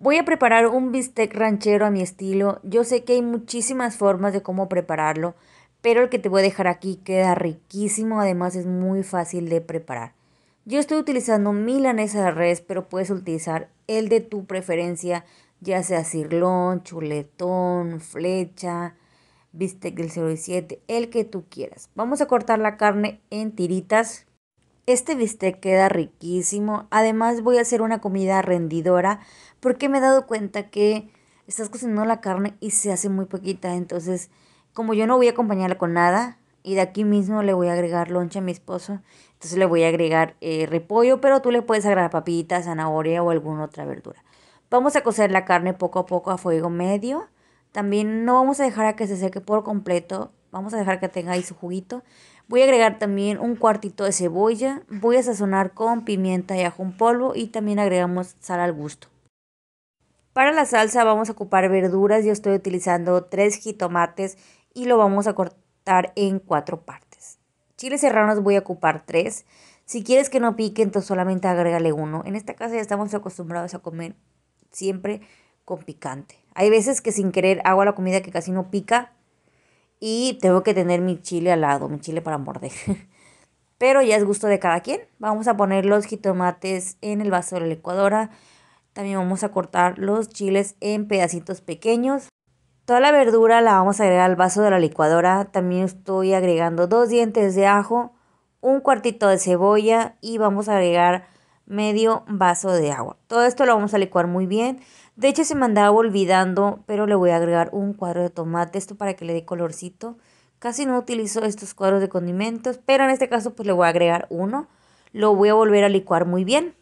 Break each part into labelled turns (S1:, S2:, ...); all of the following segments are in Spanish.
S1: Voy a preparar un bistec ranchero a mi estilo. Yo sé que hay muchísimas formas de cómo prepararlo, pero el que te voy a dejar aquí queda riquísimo, además es muy fácil de preparar. Yo estoy utilizando milanesa de res, pero puedes utilizar el de tu preferencia, ya sea cirlón, chuletón, flecha, bistec del 07, el que tú quieras. Vamos a cortar la carne en tiritas este bistec queda riquísimo. Además voy a hacer una comida rendidora porque me he dado cuenta que estás cocinando la carne y se hace muy poquita. Entonces, como yo no voy a acompañarla con nada y de aquí mismo le voy a agregar loncha a mi esposo, entonces le voy a agregar eh, repollo, pero tú le puedes agregar papita, zanahoria o alguna otra verdura. Vamos a cocer la carne poco a poco a fuego medio. También no vamos a dejar a que se seque por completo Vamos a dejar que tenga ahí su juguito. Voy a agregar también un cuartito de cebolla. Voy a sazonar con pimienta y ajo en polvo y también agregamos sal al gusto. Para la salsa vamos a ocupar verduras. Yo estoy utilizando tres jitomates y lo vamos a cortar en cuatro partes. Chiles serranos voy a ocupar tres. Si quieres que no pique, entonces solamente agrégale uno. En esta casa ya estamos acostumbrados a comer siempre con picante. Hay veces que sin querer hago la comida que casi no pica y tengo que tener mi chile al lado, mi chile para morder. Pero ya es gusto de cada quien. Vamos a poner los jitomates en el vaso de la licuadora. También vamos a cortar los chiles en pedacitos pequeños. Toda la verdura la vamos a agregar al vaso de la licuadora. También estoy agregando dos dientes de ajo, un cuartito de cebolla y vamos a agregar medio vaso de agua. Todo esto lo vamos a licuar muy bien. De hecho se me andaba olvidando, pero le voy a agregar un cuadro de tomate, esto para que le dé colorcito. Casi no utilizo estos cuadros de condimentos, pero en este caso pues le voy a agregar uno. Lo voy a volver a licuar muy bien.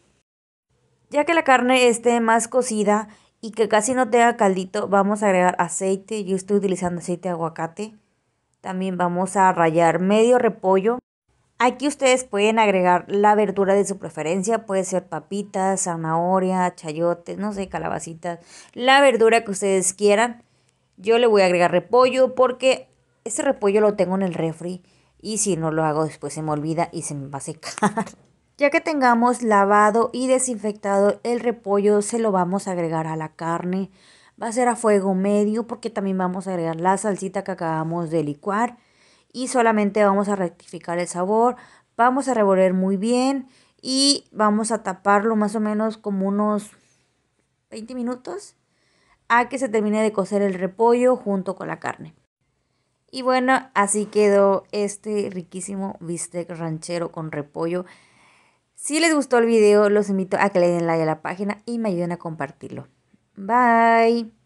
S1: Ya que la carne esté más cocida y que casi no tenga caldito, vamos a agregar aceite. Yo estoy utilizando aceite de aguacate. También vamos a rallar medio repollo. Aquí ustedes pueden agregar la verdura de su preferencia, puede ser papitas, zanahoria, chayotes, no sé, calabacitas, la verdura que ustedes quieran. Yo le voy a agregar repollo porque este repollo lo tengo en el refri y si no lo hago después se me olvida y se me va a secar. Ya que tengamos lavado y desinfectado el repollo, se lo vamos a agregar a la carne. Va a ser a fuego medio porque también vamos a agregar la salsita que acabamos de licuar y solamente vamos a rectificar el sabor. Vamos a revolver muy bien y vamos a taparlo más o menos como unos 20 minutos a que se termine de cocer el repollo junto con la carne. Y bueno, así quedó este riquísimo bistec ranchero con repollo. Si les gustó el video, los invito a que le den like a la página y me ayuden a compartirlo. Bye.